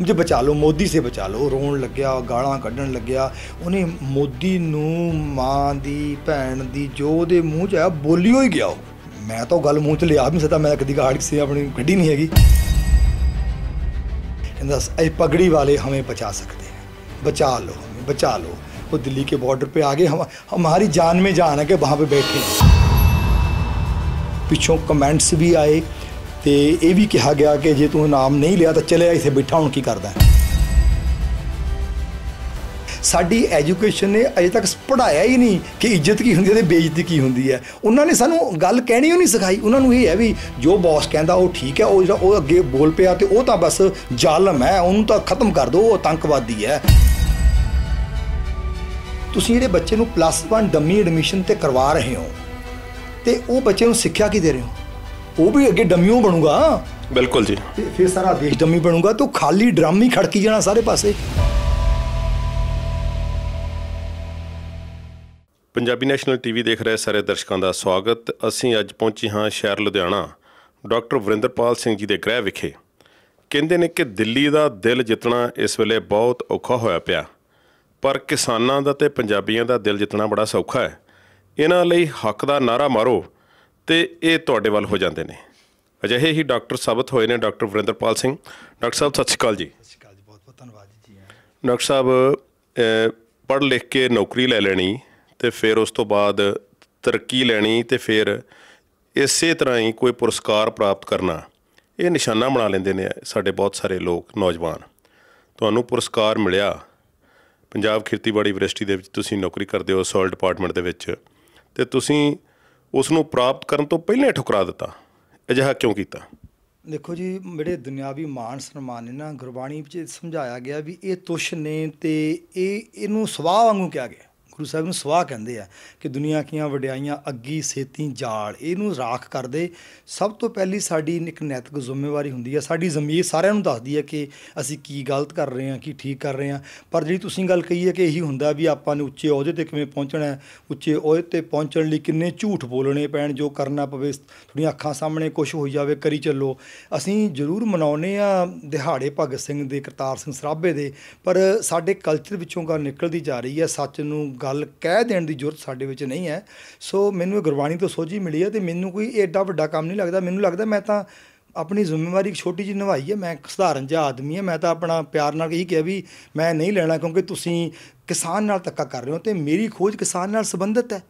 ਮੈਨੂੰ ਬਚਾ ਲਓ ਮੋਦੀ ਸੇ ਬਚਾ ਲਓ ਰੋਣ ਲੱਗਿਆ ਗਾਲਾਂ ਕੱਢਣ ਲੱਗਿਆ ਉਹਨੇ ਮੋਦੀ ਨੂੰ ਮਾਂ ਦੀ ਭੈਣ ਦੀ ਜੋ ਉਹਦੇ ਮੂੰਹ 'ਚ ਆ ਬੋਲੀਓ ਹੀ ਗਿਆ ਉਹ ਮੈਂ ਤਾਂ ਗੱਲ ਮੂੰਹ 'ਚ ਲਿਆ ਨਹੀਂ ਸਕਦਾ ਮੈਂ ਕਦੀ ਗਾੜ ਕਿਸੇ ਆਪਣੀ ਗੱਡੀ ਨਹੀਂ ਹੈਗੀ ਕਹਿੰਦਾ ਇਹ ਪਗੜੀ ਵਾਲੇ ਹਮੇ ਬਚਾ ਸਕਦੇ ਹੈ ਬਚਾ ਲਓ ਹਮੇ ਬਚਾ ਲਓ ਉਹ ਦਿੱਲੀ ਕੇ ਬਾਰਡਰ ਤੇ ਆ ਗਏ ਹਮ ਹਮਾਰੀ ਜਾਨ ਮੇ ਜਾਨ है कि वहाँ ਪੇ ਬੈਠੇ ਪਿੱਛੋਂ ਕਮੈਂਟਸ ਵੀ ਆਏ ਤੇ ਇਹ ਵੀ ਕਿਹਾ ਗਿਆ ਕਿ ਜੇ ਤੂੰ ਇਨਾਮ ਨਹੀਂ ਲਿਆ ਤਾਂ ਚਲੇ ਆ ਇੱਥੇ ਬਿਠਾ ਹੁਣ ਕੀ ਕਰਦਾ ਸਾਡੀ ਐਜੂਕੇਸ਼ਨ ਨੇ ਅਜੇ ਤੱਕ ਪੜਾਇਆ ਹੀ ਨਹੀਂ ਕਿ ਇੱਜ਼ਤ ਕੀ ਹੁੰਦੀ ਹੈ ਤੇ ਬੇਇੱਜ਼ਤੀ ਕੀ ਹੁੰਦੀ ਹੈ ਉਹਨਾਂ ਨੇ ਸਾਨੂੰ ਗੱਲ ਕਹਿਣੀ ਉਹ ਨਹੀਂ ਸਿਖਾਈ ਉਹਨਾਂ ਨੂੰ ਇਹ ਹੈ ਵੀ ਜੋ ਬੌਸ ਕਹਿੰਦਾ ਉਹ ਠੀਕ ਹੈ ਉਹ ਜਿਹੜਾ ਉਹ ਅੱਗੇ ਬੋਲ ਪਿਆ ਤੇ ਉਹ ਤਾਂ ਬਸ ਜ਼ਾਲਮ ਹੈ ਉਹਨੂੰ ਤਾਂ ਖਤਮ ਕਰ ਦਿਓ ਉਹ ਆਤੰਕਵਾਦੀ ਹੈ ਤੁਸੀਂ ਜਿਹੜੇ ਬੱਚੇ ਨੂੰ ਪਲੱਸ 1 ਡੰਮੀ ਐਡਮਿਸ਼ਨ ਤੇ ਕਰਵਾ ਰਹੇ ਹੋ ਤੇ ਉਹ ਬੱਚੇ ਨੂੰ ਸਿੱਖਿਆ ਕੀ ਦੇ ਰਹੇ ਹੋ ਉਹ ਵੀ ਅੱਗੇ ਡੰਮੀਓ ਬਣੂਗਾ ਬਿਲਕੁਲ ਜੀ ਫਿਰ ਸਾਰਾ ਦੇਸ਼ ਡੰਮੀ ਬਣੂਗਾ ਤੂੰ ਖਾਲੀ ਡਰਮ ਹੀ ਖੜਕੀ ਜਾਣਾ ਸਾਰੇ ਪਾਸੇ ਪੰਜਾਬੀ ਨੈਸ਼ਨਲ ਟੀਵੀ ਦੇਖ ਰਹੇ ਸਾਰੇ ਦਰਸ਼ਕਾਂ ਦਾ ਸਵਾਗਤ ਅਸੀਂ ਅੱਜ ਪਹੁੰਚੇ ਹਾਂ ਸ਼ਹਿਰ ਲੁਧਿਆਣਾ ਡਾਕਟਰ ਵਰਿੰਦਰਪਾਲ ਸਿੰਘ ਜੀ ਦੇ ਗ੍ਰਹਿ ਵਿਖੇ ਕਹਿੰਦੇ ਨੇ ਕਿ ਦਿੱਲੀ ਦਾ ਦਿਲ ਜਿੱਤਣਾ ਇਸ ਵੇਲੇ ਬਹੁਤ ਔਖਾ ਹੋਇਆ ਪਿਆ ਪਰ ਕਿਸਾਨਾਂ ਦਾ ਤੇ ਪੰਜਾਬੀਆਂ ਦਾ ਦਿਲ ਜਿੱਤਣਾ ਬੜਾ ਸੌਖਾ ਹੈ ਇਹਨਾਂ ਲਈ ਹੱਕ ਦਾ ਨਾਰਾ ਮਾਰੋ ਤੇ ਇਹ ਤੁਹਾਡੇ ਵੱਲ ਹੋ ਜਾਂਦੇ ਨੇ ਅਜਿਹੇ ਹੀ ਡਾਕਟਰ ਸਾਬਤ ਹੋਏ ਨੇ ਡਾਕਟਰ ਵਰਿੰਦਰਪਾਲ ਸਿੰਘ ਡਾਕਟਰ ਸਾਹਿਬ ਸਤਿ ਸ਼੍ਰੀ ਅਕਾਲ ਜੀ ਸਤਿ ਸ਼੍ਰੀ ਅਕਾਲ ਜੀ ਬਹੁਤ ਬਹੁਤ ਧੰਨਵਾਦ ਜੀ ਡਾਕਟਰ ਸਾਹਿਬ ਪੜ੍ਹ ਲਿਖ ਕੇ ਨੌਕਰੀ ਲੈ ਲੈਣੀ ਤੇ ਫਿਰ ਉਸ ਤੋਂ ਬਾਅਦ ਤਰੱਕੀ ਲੈਣੀ ਤੇ ਫਿਰ ਇਸੇ ਤਰ੍ਹਾਂ ਹੀ ਕੋਈ ਪੁਰਸਕਾਰ ਪ੍ਰਾਪਤ ਕਰਨਾ ਇਹ ਨਿਸ਼ਾਨਾ ਬਣਾ ਲੈਂਦੇ ਨੇ ਸਾਡੇ ਬਹੁਤ ਸਾਰੇ ਲੋਕ ਨੌਜਵਾਨ ਤੁਹਾਨੂੰ ਪੁਰਸਕਾਰ ਮਿਲਿਆ ਪੰਜਾਬ ਖੇਤੀਬਾੜੀ ਯੂਨੀਵਰਸਿਟੀ ਦੇ ਵਿੱਚ ਤੁਸੀਂ ਨੌਕਰੀ ਕਰਦੇ ਹੋ ਸੋਇਲ ਡਿਪਾਰਟਮੈਂਟ ਦੇ ਵਿੱਚ ਤੇ ਤੁਸੀਂ ਉਸ ਨੂੰ ਪ੍ਰਾਪਤ ਕਰਨ ਤੋਂ ਪਹਿਲਾਂ ਠੁਕਰਾ ਦਿੱਤਾ ਅਜਿਹਾ ਕਿਉਂ ਕੀਤਾ ਦੇਖੋ ਜੀ ਮੇਰੇ ਦੁਨਿਆਵੀ ਮਾਨ ਸਨਮਾਨ ਨੇ ਨਾ ਗੁਰਬਾਣੀ ਵਿੱਚ ਸਮਝਾਇਆ ਗਿਆ ਵੀ ਇਹ ਤੁਸ਼ ਨੇ ਤੇ ਇਹ ਇਹਨੂੰ ਸਵਾਹ ਵਾਂਗੂ ਕਿਹਾ ਗਿਆ ਗੁਰੂ ਸਾਹਿਬ ਨੂੰ ਸਵਾਹ ਕਹਿੰਦੇ ਆ ਕਿ ਦੁਨੀਆ ਕੀਆਂ ਵਡਿਆਈਆਂ ਅੱਗੀ ਸੇਤੀ ਜਾਲ ਇਹਨੂੰ ਰਾਖ ਕਰਦੇ ਸਭ ਤੋਂ ਪਹਿਲੀ ਸਾਡੀ ਇੱਕ ਨੈਤਿਕ ਜ਼ਿੰਮੇਵਾਰੀ ਹੁੰਦੀ ਆ ਸਾਡੀ ਜ਼ਮੀਰ ਸਾਰਿਆਂ ਨੂੰ ਦੱਸਦੀ ਆ ਕਿ ਅਸੀਂ ਕੀ ਗਲਤ ਕਰ ਰਹੇ ਆ ਕੀ ਠੀਕ ਕਰ ਰਹੇ ਆ ਪਰ ਜਿਹੜੀ ਤੁਸੀਂ ਗੱਲ ਕਹੀ ਹੈ ਕਿ ਇਹੀ ਹੁੰਦਾ ਵੀ ਆਪਾਂ ਨੇ ਉੱਚੇ ਅਹੁਦੇ ਤੇ ਕਿਵੇਂ ਪਹੁੰਚਣਾ ਹੈ ਉੱਚੇ ਅਹੁਦੇ ਤੇ ਪਹੁੰਚਣ ਲਈ ਕਿੰਨੇ ਝੂਠ ਬੋਲਣੇ ਪੈਣ ਜੋ ਕਰਨਾ ਪਵੇ ਤੁਹਾਡੀਆਂ ਅੱਖਾਂ ਸਾਹਮਣੇ ਕੁਝ ਹੋ ਜਾਵੇ ਕਰੀ ਚੱਲੋ ਅਸੀਂ ਜ਼ਰੂਰ ਮਨਾਉਨੇ ਆ ਦਿਹਾੜੇ ਭਗਤ ਸਿੰਘ ਦੇ ਕਰਤਾਰ ਸਿੰਘ ਸਰਾਭੇ ਦੇ ਪਰ ਸਾਡੇ ਕਲਚਰ ਵਿੱਚੋਂ ਗੱਲ ਨਿਕਲਦੀ ਜਾ ਰਹੀ ਹੈ ਸੱਚ ਨੂੰ ਗੱਲ ਕਹਿ ਦੇਣ ਦੀ ਜ਼ਰੂਰਤ ਸਾਡੇ ਵਿੱਚ ਨਹੀਂ ਹੈ ਸੋ ਮੈਨੂੰ ਇਹ ਗੁਰਬਾਣੀ ਤੋਂ ਸੋਝੀ ਮਿਲੀ ਹੈ ਤੇ ਮੈਨੂੰ ਕੋਈ ਐਡਾ ਵੱਡਾ ਕੰਮ ਨਹੀਂ ਲੱਗਦਾ ਮੈਨੂੰ ਲੱਗਦਾ ਮੈਂ ਤਾਂ ਆਪਣੀ ਜ਼ਿੰਮੇਵਾਰੀ ਇੱਕ ਛੋਟੀ ਜਿਹੀ ਨਿਭਾਈ ਹੈ ਮੈਂ ਇੱਕ ਸਧਾਰਨ ਜਿਹਾ ਆਦਮੀ ਹਾਂ ਮੈਂ ਤਾਂ ਆਪਣਾ ਪਿਆਰ ਨਾਲ ਇਹ ਕਿਹਾ ਵੀ ਮੈਂ ਨਹੀਂ ਲੈਣਾ ਕਿਉਂਕਿ ਤੁਸੀਂ ਕਿਸਾਨ ਨਾਲ ਤੱਕਾ ਕਰ ਰਹੇ ਹੋ ਤੇ ਮੇਰੀ ਖੋਜ ਕਿਸਾਨ ਨਾਲ ਸੰਬੰਧਿਤ ਹੈ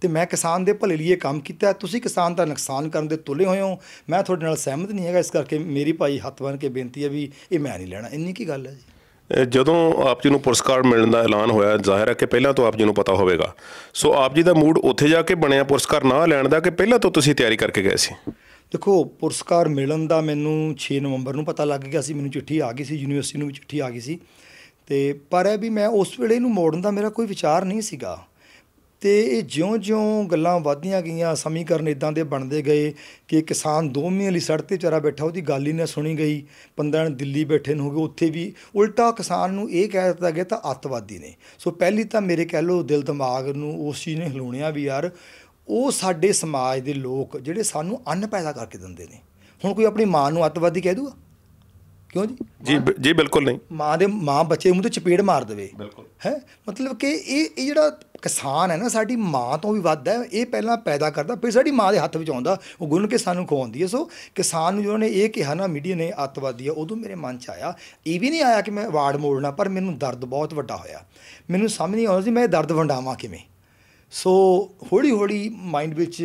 ਤੇ ਮੈਂ ਕਿਸਾਨ ਦੇ ਭਲੇ ਲਈ ਇਹ ਕੰਮ ਕੀਤਾ ਤੁਸੀਂ ਕਿਸਾਨ ਦਾ ਨੁਕਸਾਨ ਕਰਨ ਦੇ ਤੁਲੇ ਹੋਏ ਹੋ ਮੈਂ ਤੁਹਾਡੇ ਨਾਲ ਸਹਿਮਤ ਨਹੀਂ ਹੈਗਾ ਇਸ ਕਰਕੇ ਮੇਰੀ ਭਾਈ ਹੱਥ ਬਨ ਕੇ ਬੇਨਤੀ ਹੈ ਵੀ ਇਹ ਮੈਂ ਨਹੀਂ ਲੈਣਾ ਇੰਨੀ ਕੀ ਗੱਲ ਹੈ ਜੀ ਜਦੋਂ ਆਪ ਜੀ ਨੂੰ ਪੁਰਸਕਾਰ ਮਿਲਣ ਦਾ ਐਲਾਨ ਹੋਇਆ ਜ਼ਾਹਿਰ ਹੈ ਕਿ ਪਹਿਲਾਂ ਤੋਂ ਆਪ ਜੀ ਨੂੰ ਪਤਾ ਹੋਵੇਗਾ ਸੋ ਆਪ ਜੀ ਦਾ ਮੂਡ ਉੱਥੇ ਜਾ ਕੇ ਬਣਿਆ ਪੁਰਸਕਾਰ ਨਾ ਲੈਣ ਦਾ ਕਿ ਪਹਿਲਾਂ ਤੋਂ ਤੁਸੀਂ ਤਿਆਰੀ ਕਰਕੇ ਗਏ ਸੀ ਦੇਖੋ ਪੁਰਸਕਾਰ ਮਿਲਣ ਦਾ ਮੈਨੂੰ 6 ਨਵੰਬਰ ਨੂੰ ਪਤਾ ਲੱਗ ਗਿਆ ਸੀ ਮੈਨੂੰ ਚਿੱਠੀ ਆ ਗਈ ਸੀ ਯੂਨੀਵਰਸਿਟੀ ਨੂੰ ਵੀ ਚਿੱਠੀ ਆ ਗਈ ਸੀ ਤੇ ਪਰ ਇਹ ਵੀ ਮੈਂ ਉਸ ਵੇਲੇ ਨੂੰ ਮੋੜਨ ਦਾ ਮੇਰਾ ਕੋਈ ਵਿਚਾਰ ਨਹੀਂ ਸੀਗਾ ਤੇ ਇਹ ਜਿਉਂ-ਜਿਉਂ ਗੱਲਾਂ ਵਧਦੀਆਂ ਗਈਆਂ ਸਮੀਕਰਨ ਇਦਾਂ ਦੇ ਬਣਦੇ ਗਏ ਕਿ ਕਿਸਾਨ ਦੋਵੇਂ ਵਾਲੀ ਲਈ ਸੜਕ ਤੇ ਚਾਰਾ ਬੈਠਾ ਉਹਦੀ ਗੱਲ ਹੀ ਨਾ ਸੁਣੀ ਗਈ 15 ਦਿਨ ਦਿੱਲੀ ਬੈਠੇ ਨੂੰ ਹੋ ਗਏ ਉੱਥੇ ਵੀ ਉਲਟਾ ਕਿਸਾਨ ਨੂੰ ਇਹ ਕਹਿ ਦਿੱਤਾ ਗਿਆ ਤਾਂ ਅੱਤਵਾਦੀ ਨੇ ਸੋ ਪਹਿਲੀ ਤਾਂ ਮੇਰੇ ਕਹਿ ਲੋ ਦਿਲ ਦਿਮਾਗ ਨੂੰ ਉਸ ਚੀਜ਼ ਨੇ ਹਿਲਾਉਣਿਆ ਵੀ ਯਾਰ ਉਹ ਸਾਡੇ ਸਮਾਜ ਦੇ ਲੋਕ ਜਿਹੜੇ ਸਾਨੂੰ ਅੰਨ ਪੈਦਾ ਕਰਕੇ ਦਿੰਦੇ ਨੇ ਹੁਣ ਕੋਈ ਆਪਣੀ ਮਾਂ ਨੂੰ ਅੱਤਵਾਦੀ ਕਹਿ ਦੂਗਾ ਕਿਉਂ ਜੀ ਜੀ ਜੀ ਬਿਲਕੁਲ ਨਹੀਂ ਮਾਂ ਦੇ ਮਾਂ ਬੱਚੇ ਨੂੰ ਤੇ ਚਪੇੜ ਮਾਰ ਦੇਵੇ ਬਿਲਕੁਲ ਹੈ ਮਤਲਬ ਕਿ ਇਹ ਇਹ ਜਿਹੜਾ ਕਿਸਾਨ ਹੈ ਨਾ ਸਾਡੀ ਮਾਂ ਤੋਂ ਵੀ ਵੱਧ ਹੈ ਇਹ ਪਹਿਲਾਂ ਪੈਦਾ ਕਰਦਾ ਫਿਰ ਸਾਡੀ ਮਾਂ ਦੇ ਹੱਥ ਵਿੱਚ ਆਉਂਦਾ ਉਹ ਗੁੰਨ ਕੇ ਸਾਨੂੰ ਖਵਾਉਂਦੀ ਹੈ ਸੋ ਕਿਸਾਨ ਨੂੰ ਜਿਹੜਾ ਨੇ ਇਹ ਕਿਹਾ ਨਾ ਮੀਡੀਆ ਨੇ ਅੱਤਵਾਦੀ ਆ ਉਦੋਂ ਮੇਰੇ ਮਨ 'ਚ ਆਇਆ ਇਹ ਵੀ ਨਹੀਂ ਆਇਆ ਕਿ ਮੈਂ ਵਾਰਡ ਮੋੜਨਾ ਪਰ ਮੈਨੂੰ ਦਰਦ ਬਹੁਤ ਵੱਡਾ ਹੋਇਆ ਮੈਨੂੰ ਸਮਝ ਨਹੀਂ ਆਉਂਦਾ ਸੀ ਮੈਂ ਦਰਦ ਵੰਡਾਵਾਂ ਕਿਵੇਂ ਸੋ ਹੌਲੀ ਹੌਲੀ ਮਾਈਂਡ ਵਿੱਚ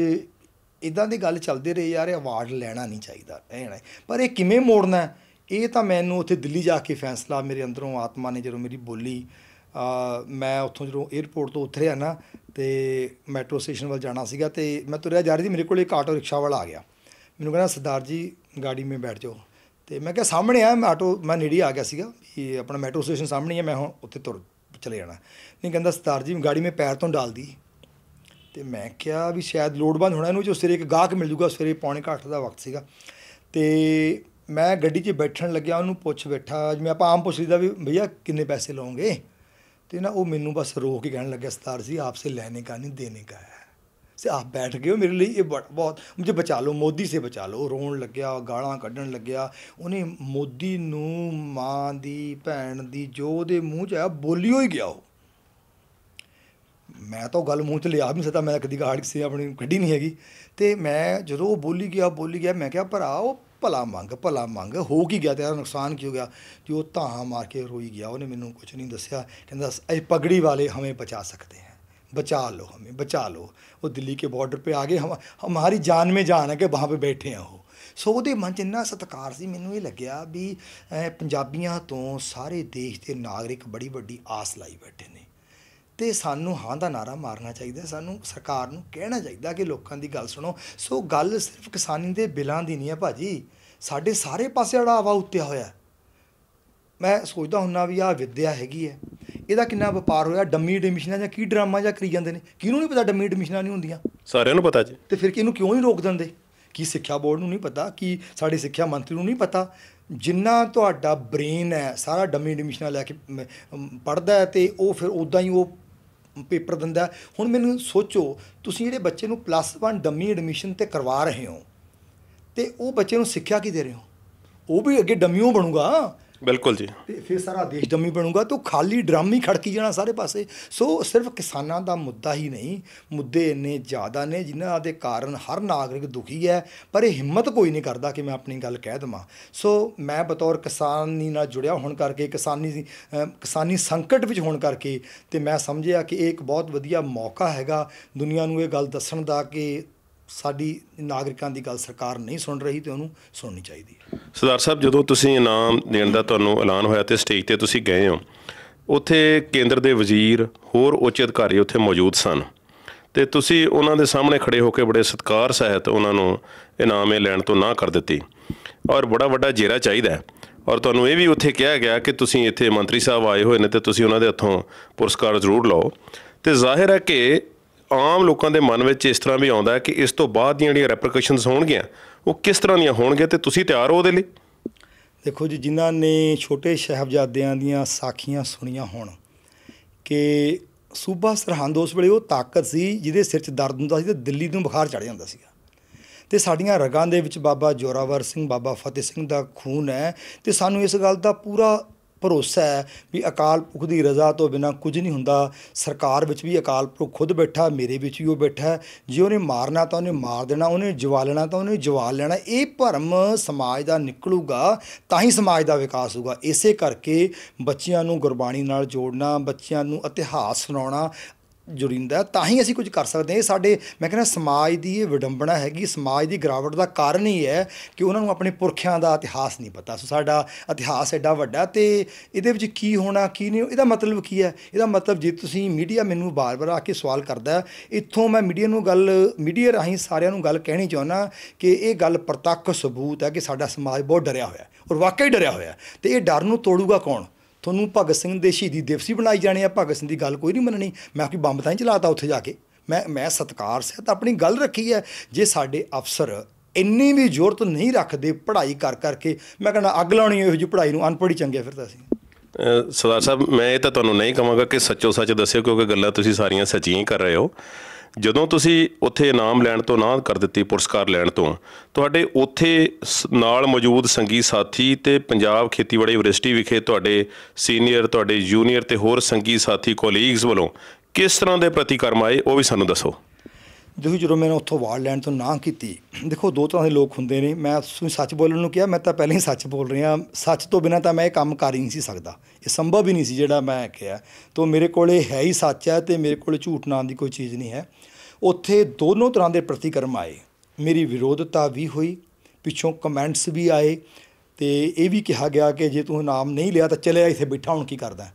ਇਦਾਂ ਦੀ ਗੱਲ ਚੱਲਦੇ ਰਹੀ ਯਾਰ ਇਹ ਅਵਾਰਡ ਲੈਣਾ ਨਹੀਂ ਚਾਹੀਦਾ ਐਣਾ ਪਰ ਇਹ ਕਿਵੇਂ ਮੋੜਨਾ ਹੈ ਇਹ ਤਾਂ ਮੈਨੂੰ ਉੱਥੇ ਦਿੱਲੀ ਜਾ ਕੇ ਫੈਸਲਾ ਮੇਰੇ ਅੰਦਰੋਂ ਆਤਮਾ ਨੇ ਜਦੋਂ ਮੇਰੀ ਬੋਲੀ ਮੈਂ ਉੱਥੋਂ ਜਦੋਂ 에어ਪੋਰਟ ਤੋਂ ਉਤਰਿਆ ਨਾ ਤੇ ਮੈਟਰੋ ਸਟੇਸ਼ਨ ਵੱਲ ਜਾਣਾ ਸੀਗਾ ਤੇ ਮੈਂ ਤੁਰਿਆ ਜਾ ਰਹੀ ਸੀ ਮੇਰੇ ਕੋਲ ਇੱਕ ਆਟੋ ਰਿਕਸ਼ਾ ਵਾਲਾ ਆ ਗਿਆ ਮੈਨੂੰ ਕਹਿੰਦਾ ਸਰਦਾਰ ਜੀ ਗਾੜੀ ਮੇ ਬੈਠ ਜਾਓ ਤੇ ਮੈਂ ਕਿਹਾ ਸਾਹਮਣੇ ਆ ਮੈਂ ਆਟੋ ਮੈਂ ਨੇੜੇ ਆ ਗਿਆ ਸੀਗਾ ਇਹ ਆਪਣਾ ਮੈਟਰੋ ਸਟੇਸ਼ਨ ਸਾਹਮਣੇ ਆ ਮੈਂ ਹੁਣ ਉੱਥੇ ਤੁਰ ਚਲੇ ਜਾਣਾ ਨਹੀਂ ਕਹਿੰਦਾ ਸਰਦਾਰ ਜੀ ਗਾੜੀ ਮੇ ਪੈਰ ਤੋਂ ਡਾਲ ਦੀ ਤੇ ਮੈਂ ਕਿਹਾ ਵੀ ਸ਼ਾਇਦ ਲੋਡ ਬੰਦ ਹੋਣਾ ਇਹਨੂੰ ਜੋ ਸਿਰੇ ਇੱਕ ਗਾਹਕ ਮਿਲ ਜੂਗਾ ਸਵੇਰੇ ਪੌਣੇ 8 ਦਾ ਵਕਤ ਸੀਗਾ ਤੇ ਮੈਂ ਗੱਡੀ 'ਚ ਬੈਠਣ ਲੱਗਿਆ ਉਹਨੂੰ ਪੁੱਛ ਬੈਠਾ ਜਿਵੇਂ ਆਪਾਂ ਆਮ ਪੁੱਛ ਲਈਦਾ ਵੀ ਭਈਆ ਕਿੰਨੇ ਪੈਸੇ ਲਓਗੇ ਤੇ ਨਾ ਉਹ ਮੈਨੂੰ ਬਸ ਰੋਕ ਕੇ ਕਹਿਣ ਲੱਗਿਆ ਸਤਾਰ ਜੀ ਆਪਸੇ ਲੈਣੇ ਕਾ ਨਹੀਂ ਦੇਣੇ ਕਾ ਹੈ ਸੇ ਆਪ ਬੈਠ ਗਏ ਹੋ ਮੇਰੇ ਲਈ ਇਹ ਬਹੁਤ ਮੈਨੂੰ ਬਚਾ ਲਓ ਮੋਦੀ ਸੇ ਬਚਾ ਲਓ ਰੋਣ ਲੱਗਿਆ ਗਾਲਾਂ ਕੱਢਣ ਲੱਗਿਆ ਉਹਨੇ ਮੋਦੀ ਨੂੰ ਮਾਂ ਦੀ ਭੈਣ ਦੀ ਜੋ ਉਹਦੇ ਮੂੰਹ 'ਚ ਆਇਆ ਬੋਲਿਓ ਹੀ ਗਿਆ ਉਹ ਮੈਂ ਤਾਂ ਗੱਲ ਮੂੰਹ 'ਚ ਲਿਆ ਨਹੀਂ ਸਕਦਾ ਮੈਂ ਕਦੀ ਗਾੜ ਕਿਸੇ ਆਪਣੀ ਕੱਢੀ ਨਹੀਂ ਹੈਗੀ ਤੇ ਮੈਂ ਜਦੋਂ ਉਹ ਬੋਲੀ ਗਿਆ ਬੋਲੀ ਗਿਆ ਮੈਂ ਕਿਹਾ ਭਰਾ ਉਹ ਭਲਾ ਮੰਗ ਭਲਾ ਮੰਗ ਹੋ ਕੀ ਗਿਆ ਤੇਰਾ ਨੁਕਸਾਨ ਕੀ ਹੋ ਗਿਆ ਤੇ ਉਹ ਧਾਹਾਂ ਮਾਰ ਕੇ ਰੋਈ ਗਿਆ ਉਹਨੇ ਮੈਨੂੰ ਕੁਝ ਨਹੀਂ ਦੱਸਿਆ ਕਹਿੰਦਾ ਇਹ ਪਗੜੀ ਵਾਲੇ ਹਮੇ ਬਚਾ ਸਕਦੇ ਹਾਂ ਬਚਾ ਲੋ ਹਮੇ ਬਚਾ ਲੋ ਉਹ ਦਿੱਲੀ ਕੇ ਬਾਰਡਰ ਤੇ ਆ ਗਏ ਹਮ ਹਮਾਰੀ ਜਾਨ ਮੇ ਜਾਨ ਹੈ ਕਿ ਵਹਾਂ ਪੇ ਬੈਠੇ ਆ ਉਹ ਸੋ ਉਹਦੇ ਮਨ 'ਚ ਇੰਨਾ ਸਤਕਾਰ ਸੀ ਮੈਨੂੰ ਇਹ ਲੱਗਿਆ ਵੀ ਪੰਜਾਬੀਆਂ ਤੋਂ ਸਾਰੇ ਦੇਸ਼ ਦੇ ਨਾਗਰਿਕ ਬੜੀ ਵੱਡੀ ਆਸ ਲਾਈ ਬੈਠੇ ਨੇ ਤੇ ਸਾਨੂੰ ਹਾਂ ਦਾ ਨਾਰਾ ਮਾਰਨਾ ਚਾਹੀਦਾ ਸਾਨੂੰ ਸਰਕਾਰ ਨੂੰ ਕਹਿਣਾ ਚਾਹੀਦਾ ਕਿ ਲੋਕਾਂ ਦੀ ਗੱਲ ਸੁਣੋ ਸੋ ਗੱਲ ਸਿਰਫ ਕਿਸਾਨੀ ਦੇ ਬਿਲਾਂ ਦੀ ਨਹੀਂ ਹੈ ਭਾਜੀ ਸਾਡੇ ਸਾਰੇ ਪਾਸੇ ਅੜਾਵਾ ਉੱਤਿਆ ਹੋਇਆ ਮੈਂ ਸੋਚਦਾ ਹੁੰਨਾ ਵੀ ਆ ਵਿਦਿਆ ਹੈਗੀ ਹੈ ਇਹਦਾ ਕਿੰਨਾ ਵਪਾਰ ਹੋਇਆ ਡੰਮੀ ਐਡਮਿਸ਼ਨਾਂ ਜਾਂ ਕੀ ਡਰਾਮਾ ਜਾਂ ਕਰੀ ਜਾਂਦੇ ਨੇ ਕਿਹਨੂੰ ਨਹੀਂ ਪਤਾ ਡੰਮੀ ਐਡਮਿਸ਼ਨਾਂ ਨਹੀਂ ਹੁੰਦੀਆਂ ਸਾਰਿਆਂ ਨੂੰ ਪਤਾ ਜੀ ਤੇ ਫਿਰ ਕਿਹਨੂੰ ਕਿਉਂ ਨਹੀਂ ਰੋਕ ਦਿੰਦੇ ਕੀ ਸਿੱਖਿਆ ਬੋਰਡ ਨੂੰ ਨਹੀਂ ਪਤਾ ਕੀ ਸਾਡੇ ਸਿੱਖਿਆ ਮੰਤਰੀ ਨੂੰ ਨਹੀਂ ਪਤਾ ਜਿੰਨਾ ਤੁਹਾਡਾ ਬ੍ਰੇਨ ਹੈ ਸਾਰਾ ਡੰਮੀ ਐਡਮਿਸ਼ਨਾਂ ਲੈ ਕੇ ਪੜਦਾ ਤੇ ਉਹ ਫਿਰ ਉਦਾਂ ਹੀ ਉਹ ਪੇਪਰ ਦਿੰਦਾ ਹੁਣ ਮੈਨੂੰ ਸੋਚੋ ਤੁਸੀਂ ਜਿਹੜੇ ਬੱਚੇ ਨੂੰ ਪਲੱਸ 1 ਡਮੀ ਐਡਮਿਸ਼ਨ ਤੇ ਕਰਵਾ ਰਹੇ ਹੋ ਤੇ ਉਹ ਬੱਚੇ ਨੂੰ ਸਿੱਖਿਆ ਕੀ ਦੇ ਰਹੇ ਹੋ ਉਹ ਵੀ ਅੱਗੇ ਡਮੀਓ ਬਣੂਗਾ ਬਿਲਕੁਲ ਜੀ ਤੇ ਫਿਰ ਸਾਰਾ ਦੇਸ਼ ਡੰਮੀ ਬਣੂਗਾ ਤੂੰ ਖਾਲੀ ਡਰਮ ਹੀ ਖੜਕੀ ਜਾਣਾ ਸਾਰੇ ਪਾਸੇ ਸੋ ਸਿਰਫ ਕਿਸਾਨਾਂ ਦਾ ਮੁੱਦਾ ਹੀ ਨਹੀਂ ਮੁੱਦੇ ਇੰਨੇ ਜ਼ਿਆਦਾ ਨੇ ਜਿਨ੍ਹਾਂ ਦੇ ਕਾਰਨ ਹਰ ਨਾਗਰਿਕ ਦੁਖੀ ਹੈ ਪਰ ਇਹ ਹਿੰਮਤ ਕੋਈ ਨਹੀਂ ਕਰਦਾ ਕਿ ਮੈਂ ਆਪਣੀ ਗੱਲ ਕਹਿ ਦਵਾਂ ਸੋ ਮੈਂ ਬਤੌਰ ਕਿਸਾਨੀ ਨਾਲ ਜੁੜਿਆ ਹੋਣ ਕਰਕੇ ਕਿਸਾਨੀ ਕਿਸਾਨੀ ਸੰਕਟ ਵਿੱਚ ਹੋਣ ਕਰਕੇ ਤੇ ਮੈਂ ਸਮਝਿਆ ਕਿ ਇਹ ਇੱਕ ਬਹੁਤ ਵਧੀਆ ਮੌਕਾ ਹੈਗਾ ਦੁਨੀਆ ਨੂੰ ਇਹ ਗੱਲ ਦੱਸਣ ਦਾ ਕਿ ਸਾਡੀ ਨਾਗਰਿਕਾਂ ਦੀ ਗੱਲ ਸਰਕਾਰ ਨਹੀਂ ਸੁਣ ਰਹੀ ਤੇ ਉਹਨੂੰ ਸੁਣਨੀ ਚਾਹੀਦੀ ਹੈ ਸਰਦਾਰ ਸਾਹਿਬ ਜਦੋਂ ਤੁਸੀਂ ਇਨਾਮ ਦੇਣ ਦਾ ਤੁਹਾਨੂੰ ਐਲਾਨ ਹੋਇਆ ਤੇ ਸਟੇਜ ਤੇ ਤੁਸੀਂ ਗਏ ਹੋ ਉੱਥੇ ਕੇਂਦਰ ਦੇ ਵਜ਼ੀਰ ਹੋਰ ਉੱਚ ਅਧਿਕਾਰੀ ਉੱਥੇ ਮੌਜੂਦ ਸਨ ਤੇ ਤੁਸੀਂ ਉਹਨਾਂ ਦੇ ਸਾਹਮਣੇ ਖੜੇ ਹੋ ਕੇ ਬੜੇ ਸਤਿਕਾਰ ਸਹਿਤ ਉਹਨਾਂ ਨੂੰ ਇਨਾਮ ਇਹ ਲੈਣ ਤੋਂ ਨਾ ਕਰ ਦਿੱਤੀ ਔਰ ਬੜਾ ਵੱਡਾ ਜੇਰਾ ਚਾਹੀਦਾ ਹੈ ਔਰ ਤੁਹਾਨੂੰ ਇਹ ਵੀ ਉੱਥੇ ਕਿਹਾ ਗਿਆ ਕਿ ਤੁਸੀਂ ਇੱਥੇ ਮੰਤਰੀ ਸਾਹਿਬ ਆਏ ਹੋਏ ਨੇ ਤੇ ਤੁਸੀਂ ਉਹਨਾਂ ਦੇ ਹੱਥੋਂ ਪੁਰਸਕਾਰ ਜ਼ਰੂਰ ਲਓ ਤੇ ਜ਼ਾਹਿਰ ਹੈ ਕਿ ਆਮ ਲੋਕਾਂ ਦੇ ਮਨ ਵਿੱਚ ਇਸ ਤਰ੍ਹਾਂ ਵੀ ਆਉਂਦਾ ਹੈ ਕਿ ਇਸ ਤੋਂ ਬਾਅਦ ਦੀਆਂ ਜਿਹੜੀਆਂ ਰੈਪਰਕਸ਼ਨਸ ਹੋਣਗੀਆਂ ਉਹ ਕਿਸ ਤਰ੍ਹਾਂ ਦੀਆਂ ਹੋਣਗੀਆਂ ਤੇ ਤੁਸੀਂ ਤਿਆਰ ਹੋ ਉਹਦੇ ਲਈ ਦੇਖੋ ਜੀ ਜਿਨ੍ਹਾਂ ਨੇ ਛੋਟੇ ਸ਼ਹਿਬਜ਼ਾਦਿਆਂ ਦੀਆਂ ਸਾਖੀਆਂ ਸੁਣੀਆਂ ਹੋਣ ਕਿ ਸੂਬਾ ਸਰਹੰਦ ਉਸ ਵੇਲੇ ਉਹ ਤਾਕਤ ਸੀ ਜਿਹਦੇ ਸਿਰ 'ਚ ਦਰਦ ਹੁੰਦਾ ਸੀ ਤੇ ਦਿੱਲੀ ਨੂੰ ਬੁਖਾਰ ਚੜ ਜਾਂਦਾ ਸੀਗਾ ਤੇ ਸਾਡੀਆਂ ਰਗਾਂ ਦੇ ਵਿੱਚ ਬਾਬਾ ਜੋਰਾਵਰ ਸਿੰਘ ਬਾਬਾ ਫਤਿਹ ਸਿੰਘ ਦਾ ਖੂਨ ਹੈ ਤੇ ਸਾਨੂੰ ਇਸ ਗੱਲ ਦਾ ਪੂਰਾ ਭਰੋਸਾ ਹੈ ਵੀ ਅਕਾਲ ਪੁਰਖ ਦੀ ਰਜ਼ਾ ਤੋਂ ਬਿਨਾ ਕੁਝ ਨਹੀਂ ਹੁੰਦਾ ਸਰਕਾਰ ਵਿੱਚ ਵੀ ਅਕਾਲ ਪੁਰਖ ਖੁਦ ਬੈਠਾ ਮੇਰੇ ਵਿੱਚ ਵੀ ਉਹ ਬੈਠਾ ਜੇ ਉਹਨੇ ਮਾਰਨਾ ਤਾਂ ਉਹਨੇ ਮਾਰ ਦੇਣਾ ਉਹਨੇ ਜਵਾਲਣਾ ਤਾਂ ਉਹਨੇ ਜਵਾਲ ਲੈਣਾ ਇਹ ਭਰਮ ਸਮਾਜ ਦਾ ਨਿਕਲੂਗਾ ਤਾਂ ਹੀ ਸਮਾਜ ਦਾ ਵਿਕਾਸ ਹੋਊਗਾ ਇਸੇ ਕਰਕੇ ਬੱਚਿਆਂ ਨੂੰ ਗੁਰਬਾਣੀ ਨਾਲ ਜੋੜਨਾ ਬੱਚਿਆਂ ਨੂੰ ਇਤਿਹਾਸ ਸੁਣਾਉਣਾ ਜੁੜਿੰਦਾ ਤਾਂ ਹੀ ਅਸੀਂ ਕੁਝ ਕਰ ਸਕਦੇ ਹਾਂ ਇਹ ਸਾਡੇ ਮੈਂ ਕਹਿੰਦਾ ਸਮਾਜ ਦੀ ਇਹ ਵਿਡੰਬਣਾ ਹੈਗੀ ਸਮਾਜ ਦੀ ਗਰਾਵਟ ਦਾ ਕਾਰਨ ਹੀ ਹੈ ਕਿ ਉਹਨਾਂ ਨੂੰ ਆਪਣੇ ਪੁਰਖਿਆਂ ਦਾ ਇਤਿਹਾਸ ਨਹੀਂ ਪਤਾ ਸੋ ਸਾਡਾ ਇਤਿਹਾਸ ਐਡਾ ਵੱਡਾ ਤੇ ਇਹਦੇ ਵਿੱਚ ਕੀ ਹੋਣਾ ਕੀ ਨਹੀਂ ਇਹਦਾ ਮਤਲਬ ਕੀ ਹੈ ਇਹਦਾ ਮਤਲਬ ਜੇ ਤੁਸੀਂ ਮੀਡੀਆ ਮੈਨੂੰ ਬਾਰ-ਬਾਰ ਆ ਕੇ ਸਵਾਲ ਕਰਦਾ ਇੱਥੋਂ ਮੈਂ ਮੀਡੀਆ ਨੂੰ ਗੱਲ ਮੀਡੀਆ ਰਾਹੀਂ ਸਾਰਿਆਂ ਨੂੰ ਗੱਲ ਕਹਿਣੀ ਚਾਹੁੰਦਾ ਕਿ ਇਹ ਗੱਲ ਪ੍ਰਤੱਖ ਸਬੂਤ ਹੈ ਕਿ ਸਾਡਾ ਸਮਾਜ ਬਹੁਤ ਡਰਿਆ ਹੋਇਆ ਔਰ ਵਾਕਈ ਡਰਿਆ ਹੋਇਆ ਤੇ ਇਹ ਡਰ ਨੂੰ ਤੋੜੂਗਾ ਕੌਣ ਤੁਹਾਨੂੰ ਭਗਤ ਸਿੰਘ ਦੇ ਸ਼ਹੀਦੀ ਦਿਵਸ ਹੀ ਬਣਾਈ ਜਾਣੇ ਆ ਭਗਤ ਸਿੰਘ ਦੀ ਗੱਲ ਕੋਈ ਨਹੀਂ ਮੰਨਣੀ ਮੈਂ ਕਿ ਬੰਬ ਤਾਂ ਹੀ ਚਲਾਤਾ ਉੱਥੇ ਜਾ ਕੇ ਮੈਂ ਮੈਂ ਸਤਕਾਰ ਸਹਿਤ ਆਪਣੀ ਗੱਲ ਰੱਖੀ ਹੈ ਜੇ ਸਾਡੇ ਅਫਸਰ ਇੰਨੀ ਵੀ ਜ਼ੋਰਤ ਨਹੀਂ ਰੱਖਦੇ ਪੜ੍ਹਾਈ ਕਰ ਕਰਕੇ ਮੈਂ ਕਹਿੰਦਾ ਅੱਗ ਲਾਉਣੀ ਇਹੋ ਜਿਹੀ ਪੜ੍ਹਾਈ ਨੂੰ ਅਨਪੜ੍ਹੀ ਚੰਗੇ ਫਿਰ ਤਾਂ ਸਰਦਾਰ ਸਾਹਿਬ ਮੈਂ ਇਹ ਤਾਂ ਤੁਹਾਨੂੰ ਨਹੀਂ ਕਹਾਂਗਾ ਕਿ ਸੱਚੋ ਸੱਚ ਦੱਸਿਓ ਕਿਉਂਕਿ ਗੱਲਾਂ ਤੁਸੀਂ ਸਾਰੀਆਂ ਸੱਚੀਆਂ ਹੀ ਕਰ ਰਹੇ ਹੋ ਜਦੋਂ ਤੁਸੀਂ ਉੱਥੇ ਇਨਾਮ ਲੈਣ ਤੋਂ ਨਾ ਕਰ ਦਿੱਤੀ ਪੁਰਸਕਾਰ ਲੈਣ ਤੋਂ ਤੁਹਾਡੇ ਉੱਥੇ ਨਾਲ ਮੌਜੂਦ ਸੰਗੀ ਸਾਥੀ ਤੇ ਪੰਜਾਬ ਖੇਤੀਬਾੜੀ ਯੂਨੀਵਰਸਿਟੀ ਵਿਖੇ ਤੁਹਾਡੇ ਸੀਨੀਅਰ ਤੁਹਾਡੇ ਜੂਨੀਅਰ ਤੇ ਹੋਰ ਸੰਗੀ ਸਾਥੀ ਕੋਲੀਗਸ ਵੱਲੋਂ ਕਿਸ ਤਰ੍ਹਾਂ ਦੇ ਪ੍ਰਤੀਕਰਮ ਆਏ ਉਹ ਵੀ ਸਾਨੂੰ ਦੱਸੋ ਦੇਖੋ ਜਦੋਂ ਮੈਂ ਉੱਥੋਂ ਵਾਰਡ ਲੈਣ ਤੋਂ ਨਾ ਕੀਤੀ ਦੇਖੋ ਦੋ ਤਰ੍ਹਾਂ ਦੇ ਲੋਕ ਹੁੰਦੇ ਨੇ ਮੈਂ ਸੱਚ ਬੋਲਣ ਨੂੰ ਕਿਹਾ ਮੈਂ ਤਾਂ ਪਹਿਲਾਂ ਹੀ ਸੱਚ ਬੋਲ ਰਿਹਾ ਸੱਚ ਤੋਂ ਬਿਨਾ ਤਾਂ ਮੈਂ ਇਹ ਕੰਮ ਕਰ ਹੀ ਨਹੀਂ ਸੀ ਸਕਦਾ ਇਹ ਸੰਭਵ ਹੀ ਨਹੀਂ ਸੀ ਜਿਹੜਾ ਮੈਂ ਕਿਹਾ ਤੋਂ ਮੇਰੇ ਕੋਲੇ ਹੈ ਹੀ ਸੱਚ ਹੈ ਤੇ ਮੇਰੇ ਕੋਲ ਝੂਠ ਨਾਂ ਦੀ ਕੋਈ ਚੀਜ਼ ਨਹੀਂ ਹੈ ਉੱਥੇ ਦੋਨੋਂ ਤਰ੍ਹਾਂ ਦੇ ਪ੍ਰਤੀਕਰਮ ਆਏ ਮੇਰੀ ਵਿਰੋਧਤਾ ਵੀ ਹੋਈ ਪਿੱਛੋਂ ਕਮੈਂਟਸ ਵੀ ਆਏ ਤੇ ਇਹ ਵੀ ਕਿਹਾ ਗਿਆ ਕਿ ਜੇ ਤੂੰ ਨਾਮ ਨਹੀਂ ਲਿਆ ਤਾਂ ਚਲੇ ਆ ਇੱਥੇ ਬਿਠਾ ਹੁਣ ਕੀ ਕਰਦਾ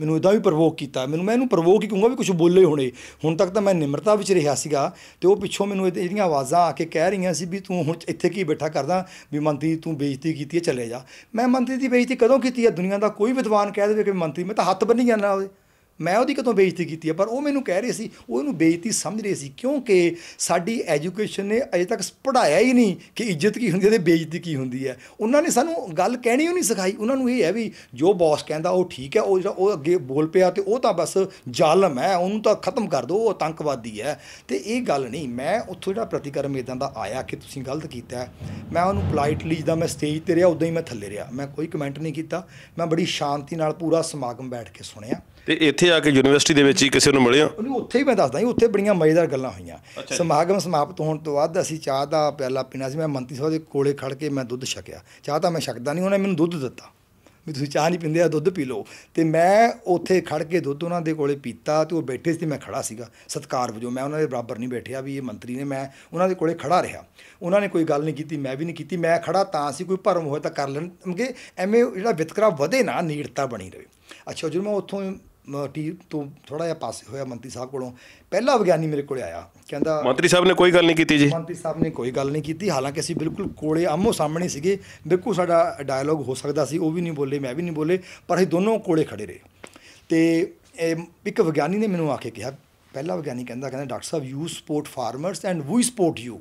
ਮੈਨੂੰ ਇਦਾਂ ਵੀ ਪ੍ਰਵੋਕ ਕੀਤਾ ਮੈਨੂੰ ਮੈਂ ਇਹਨੂੰ ਪ੍ਰਵੋਕ ਹੀ ਕਹੂੰਗਾ ਵੀ ਕੁਝ ਬੋਲੇ ਹੋਣੇ ਹੁਣ ਤੱਕ ਤਾਂ ਮੈਂ ਨਿਮਰਤਾ ਵਿੱਚ ਰਿਹਾ ਸੀਗਾ ਤੇ ਉਹ ਪਿੱਛੋਂ ਮੈਨੂੰ ਇਹਦੀਆਂ ਆਵਾਜ਼ਾਂ ਆ ਕੇ ਕਹਿ ਰਹੀਆਂ ਸੀ ਵੀ ਤੂੰ ਹੁਣ ਇੱਥੇ ਕੀ ਬੈਠਾ ਕਰਦਾ ਵੀ ਮੰਤਰੀ ਤੂੰ ਬੇਇੱਜ਼ਤੀ ਕੀਤੀ ਹੈ ਚਲੇ ਜਾ ਮੈਂ ਮੰਤਰੀ ਦੀ ਬੇਇੱਜ਼ਤੀ ਕਦੋਂ ਕੀਤੀ ਹੈ ਦੁਨੀਆ ਦਾ ਕੋਈ ਵਿਦਵਾਨ ਕਹਿ ਦੇਵੇ ਕਿ ਮੰਤਰੀ ਮੈਂ ਤਾਂ ਹੱਥ ਬੰਨੀ ਜਾਂਦਾ ਉਹਦੇ ਮੈਂ ਉਹਦੀ ਕਿਤੋਂ ਬੇਇੱਜ਼ਤੀ ਕੀਤੀ ਹੈ ਪਰ ਉਹ ਮੈਨੂੰ ਕਹਿ ਰਹੇ ਸੀ ਉਹ ਇਹਨੂੰ ਬੇਇੱਜ਼ਤੀ ਸਮਝ ਰਹੇ ਸੀ ਕਿਉਂਕਿ ਸਾਡੀ ਐਜੂਕੇਸ਼ਨ ਨੇ ਅਜੇ ਤੱਕ ਪੜਾਇਆ ਹੀ ਨਹੀਂ ਕਿ ਇੱਜ਼ਤ ਕੀ ਹੁੰਦੀ ਹੈ ਤੇ ਬੇਇੱਜ਼ਤੀ ਕੀ ਹੁੰਦੀ ਹੈ ਉਹਨਾਂ ਨੇ ਸਾਨੂੰ ਗੱਲ ਕਹਿਣੀ ਹੀ ਨਹੀਂ ਸਿਖਾਈ ਉਹਨਾਂ ਨੂੰ ਇਹ ਹੈ ਵੀ ਜੋ ਬੌਸ ਕਹਿੰਦਾ ਉਹ ਠੀਕ ਹੈ ਉਹ ਜਿਹੜਾ ਉਹ ਅੱਗੇ ਬੋਲ ਪਿਆ ਤੇ ਉਹ ਤਾਂ ਬਸ ਜ਼ਾਲਮ ਹੈ ਉਹਨੂੰ ਤਾਂ ਖਤਮ ਕਰ ਦਿਓ ਉਹ ਤੰਕਵਾਦੀ ਹੈ ਤੇ ਇਹ ਗੱਲ ਨਹੀਂ ਮੈਂ ਉੱਥੋਂ ਜਿਹੜਾ ਪ੍ਰਤੀਕਰਮ ਇਦਾਂ ਦਾ ਆਇਆ ਕਿ ਤੁਸੀਂ ਗਲਤ ਕੀਤਾ ਮੈਂ ਉਹਨੂੰ ਪੋਲਾਈਟਲੀ ਜਿੱਦਾਂ ਮੈਂ ਸਟੇਜ ਤੇ ਰਿਹਾ ਉਦਾਂ ਹੀ ਮੈਂ ਥੱਲੇ ਰਿਹਾ ਮੈਂ ਕੋਈ ਕਮੈਂਟ ਨਹੀਂ ਕੀਤਾ ਮੈਂ ਬੜੀ ਸ਼ਾਂਤੀ ਨਾਲ ਪੂਰਾ ਸਮਾਗਮ ਬੈਠ ਕੇ ਸੁਣਿਆ ਤੇ ਇੱਥੇ ਆ ਕੇ ਯੂਨੀਵਰਸਿਟੀ ਦੇ ਵਿੱਚ ਹੀ ਕਿਸੇ ਨੂੰ ਮਿਲਿਆ ਨਹੀਂ ਉੱਥੇ ਹੀ ਮੈਂ ਦੱਸਦਾ ਜੀ ਉੱਥੇ ਬੜੀਆਂ ਮਜ਼ੇਦਾਰ ਗੱਲਾਂ ਹੋਈਆਂ ਸਮਾਗਮ ਸਮਾਪਤ ਹੋਣ ਤੋਂ ਬਾਅਦ ਅਸੀਂ ਚਾਹ ਦਾ ਪਿਆਲਾ ਪੀਣਾ ਸੀ ਮੈਂ ਮੰਤਰੀ ਸਾਹਿਬ ਦੇ ਕੋਲੇ ਖੜ ਕੇ ਮੈਂ ਦੁੱਧ ਛਕਿਆ ਚਾਹ ਤਾਂ ਮੈਂ ਛਕਦਾ ਨਹੀਂ ਉਹਨੇ ਮੈਨੂੰ ਦੁੱਧ ਦਿੱਤਾ ਵੀ ਤੁਸੀਂ ਚਾਹ ਨਹੀਂ ਪੀਂਦੇ ਆ ਦੁੱਧ ਪੀ ਲਓ ਤੇ ਮੈਂ ਉੱਥੇ ਖੜ ਕੇ ਦੁੱਧ ਉਹਨਾਂ ਦੇ ਕੋਲੇ ਪੀਤਾ ਤੇ ਉਹ ਬੈਠੇ ਸੀ ਮੈਂ ਖੜਾ ਸੀਗਾ ਸਤਕਾਰ ਵਜੋਂ ਮੈਂ ਉਹਨਾਂ ਦੇ ਬਰਾਬਰ ਨਹੀਂ ਬੈਠਿਆ ਵੀ ਇਹ ਮੰਤਰੀ ਨੇ ਮੈਂ ਉਹਨਾਂ ਦੇ ਕੋਲੇ ਖੜਾ ਰਿਹਾ ਉਹਨਾਂ ਨੇ ਕੋਈ ਗੱਲ ਨਹੀਂ ਕੀਤੀ ਮੈਂ ਵੀ ਨਹੀਂ ਕੀਤੀ ਮੈਂ ਖੜਾ ਤਾਂ ਸੀ ਕੋਈ ਭਰਮ ਹੋਇਆ ਤਾਂ ਕਰ ਲੈਣ ਕਿ ਐਵੇਂ ਜਿਹੜਾ ਵਿਤਕਰਾ ਵਧੇ ਨਾ ਨੀੜਤਾ ਬਣੀ ਰਹੇ ਅੱਛਾ ਜਦੋਂ ਮੈਂ ਉੱਥੋਂ ਟੀ ਤੋਂ ਥੋੜਾ ਜਿਹਾ ਪਾਸੇ ਹੋਇਆ ਮੰਤਰੀ ਸਾਹਿਬ ਕੋਲੋਂ ਪਹਿਲਾ ਵਿਗਿਆਨੀ ਮੇਰੇ ਕੋਲ ਆਇਆ ਕਹਿੰਦਾ ਮੰਤਰੀ ਸਾਹਿਬ ਨੇ ਕੋਈ ਗੱਲ ਨਹੀਂ ਕੀਤੀ ਜੀ ਮੰਤਰੀ ਸਾਹਿਬ ਨੇ ਕੋਈ ਗੱਲ ਨਹੀਂ ਕੀਤੀ ਹਾਲਾਂਕਿ ਅਸੀਂ ਬਿਲਕੁਲ ਕੋਲੇ ਆਮੋ ਸਾਹਮਣੇ ਸੀਗੇ ਬਿਲਕੁਲ ਸਾਡਾ ਡਾਇਲੋਗ ਹੋ ਸਕਦਾ ਸੀ ਉਹ ਵੀ ਨਹੀਂ ਬੋਲੇ ਮੈਂ ਵੀ ਨਹੀਂ ਬੋਲੇ ਪਰ ਅਸੀਂ ਦੋਨੋਂ ਕੋਲੇ ਖੜੇ ਰਹੇ ਤੇ ਇੱਕ ਵਿਗਿਆਨੀ ਨੇ ਮੈਨੂੰ ਆ ਕੇ ਕਿਹਾ ਪਹਿਲਾ ਵਿਗਿਆਨੀ ਕਹਿੰਦਾ ਕਹਿੰਦਾ ਡਾਕਟਰ ਸਾਹਿਬ you support farmers and we support you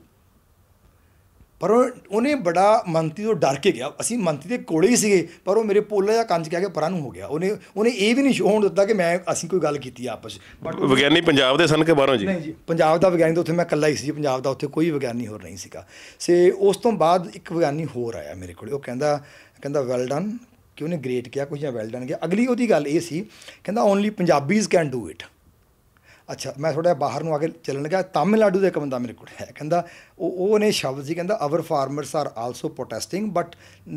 ਪਰ ਉਹਨੇ ਬੜਾ ਮੰਤੀ ਤੋਂ ਡਰ ਕੇ ਗਿਆ ਅਸੀਂ ਮੰਤੀ ਦੇ ਕੋਲੇ ਹੀ ਸੀਗੇ ਪਰ ਉਹ ਮੇਰੇ ਪੋਲੇ ਦਾ ਕੰਜ ਕਹਿ ਕੇ ਪਰਾਂ ਨੂੰ ਹੋ ਗਿਆ ਉਹਨੇ ਉਹਨੇ ਇਹ ਵੀ ਨਹੀਂ ਸ਼ੋਹਣ ਦਿੱਤਾ ਕਿ ਮੈਂ ਅਸੀਂ ਕੋਈ ਗੱਲ ਕੀਤੀ ਆਪਸ ਵਿਗਿਆਨੀ ਪੰਜਾਬ ਦੇ ਸਨ ਕਿ ਬਾਹਰੋਂ ਜੀ ਨਹੀਂ ਜੀ ਪੰਜਾਬ ਦਾ ਵਿਗਿਆਨੀ ਤਾਂ ਉੱਥੇ ਮੈਂ ਇਕੱਲਾ ਹੀ ਸੀ ਪੰਜਾਬ ਦਾ ਉੱਥੇ ਕੋਈ ਵਿਗਿਆਨੀ ਹੋਰ ਨਹੀਂ ਸੀਗਾ ਸੇ ਉਸ ਤੋਂ ਬਾਅਦ ਇੱਕ ਵਿਗਿਆਨੀ ਹੋਰ ਆਇਆ ਮੇਰੇ ਕੋਲੇ ਉਹ ਕਹਿੰਦਾ ਕਹਿੰਦਾ ਵੈਲ ਡਨ ਕਿ ਉਹਨੇ ਗ੍ਰੇਟ ਕਿਹਾ ਕੁਝ ਜਾਂ ਵੈਲ ਡਨ ਕਿਹਾ ਅਗਲੀ ਉਹਦੀ ਗੱਲ ਇਹ ਸੀ ਕਹਿੰਦਾ only Punjabis can do it ਅੱਛਾ ਮੈਂ ਥੋੜਾ ਬਾਹਰ ਨੂੰ ਆ ਕੇ ਚੱਲਣ ਲੱਗਾ ਤਾਮਿਲਨਾਡੂ ਦਾ ਇੱਕ ਬੰਦਾ ਮੇਰੇ ਕੋਲ ਹੈ ਕਹਿੰਦਾ ਉਹ ਉਹ ਨੇ ਸ਼ਬਦ ਸੀ ਕਹਿੰਦਾ our farmers are also protesting but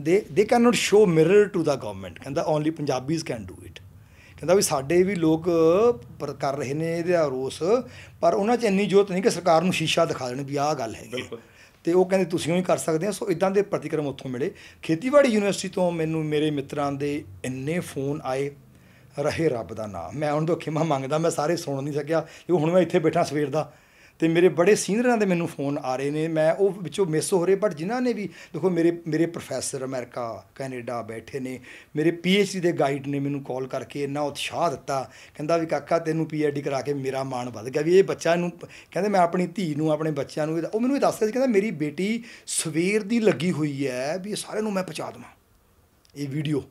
they they can not show mirror to the government ਕਹਿੰਦਾ only Punjabis can do it ਕਹਿੰਦਾ ਵੀ ਸਾਡੇ ਵੀ ਲੋਕ ਕਰ ਰਹੇ ਨੇ ਇਹਦਾ ਰੋਸ ਪਰ ਉਹਨਾਂ 'ਚ ਇੰਨੀ ਜੋਤ ਨਹੀਂ ਕਿ ਸਰਕਾਰ ਨੂੰ ਸ਼ੀਸ਼ਾ ਦਿਖਾ ਦੇਣ ਵੀ ਆਹ ਗੱਲ ਬਿਲਕੁਲ ਤੇ ਉਹ ਕਹਿੰਦੇ ਤੁਸੀਂ ਉਹ ਹੀ ਕਰ ਸਕਦੇ ਆ ਸੋ ਇਦਾਂ ਦੇ ਪ੍ਰਤੀਕਰਮ ਉੱਥੋਂ ਮਿਲੇ ਖੇਤੀਬਾੜੀ ਯੂਨੀਵਰਸਿਟੀ ਤੋਂ ਮੈਨੂੰ ਮੇਰੇ ਮਿੱਤਰਾਂ ਦੇ ਇੰਨੇ ਫੋਨ ਆਏ ਰਹੇ ਰੱਬ ਦਾ ਨਾਮ ਮੈਂ ਉਹਨਾਂ ਤੋਂ ਖਿਮਾ ਮੰਗਦਾ ਮੈਂ ਸਾਰੇ ਸੁਣ ਨਹੀਂ ਸਕਿਆ ਕਿਉਂ ਹੁਣ ਮੈਂ ਇੱਥੇ ਬੈਠਾ ਸਵੇਰ ਦਾ ਤੇ ਮੇਰੇ ਬੜੇ ਸੀਨੀਅਰਾਂ ਦੇ ਮੈਨੂੰ ਫੋਨ ਆ ਰਹੇ ਨੇ ਮੈਂ ਉਹ ਵਿੱਚੋਂ ਮਿਸ ਹੋ ਰਹੇ ਬਟ ਜਿਨ੍ਹਾਂ ਨੇ ਵੀ ਦੇਖੋ ਮੇਰੇ ਮੇਰੇ ਪ੍ਰੋਫੈਸਰ ਅਮਰੀਕਾ ਕੈਨੇਡਾ ਬੈਠੇ ਨੇ ਮੇਰੇ ਪੀਐਚਡੀ ਦੇ ਗਾਈਡ ਨੇ ਮੈਨੂੰ ਕਾਲ ਕਰਕੇ ਇੰਨਾ ਉਤਸ਼ਾਹ ਦਿੱਤਾ ਕਹਿੰਦਾ ਵੀ ਕਾਕਾ ਤੈਨੂੰ ਪੀਐਚਡੀ ਕਰਾ ਕੇ ਮੇਰਾ ਮਾਣ ਵੱਧ ਗਿਆ ਵੀ ਇਹ ਬੱਚਾ ਨੂੰ ਕਹਿੰਦੇ ਮੈਂ ਆਪਣੀ ਧੀ ਨੂੰ ਆਪਣੇ ਬੱਚਿਆਂ ਨੂੰ ਉਹ ਮੈਨੂੰ ਇਹ ਦੱਸਦਾ ਸੀ ਕਹਿੰਦਾ ਮੇਰੀ ਬੇਟੀ ਸਵੇਰ ਦੀ ਲੱਗੀ ਹੋਈ ਹੈ ਵੀ ਸਾਰਿਆਂ ਨੂੰ ਮੈਂ ਪਹੁੰਚਾ ਦਵਾਂ ਇਹ ਵੀਡੀਓ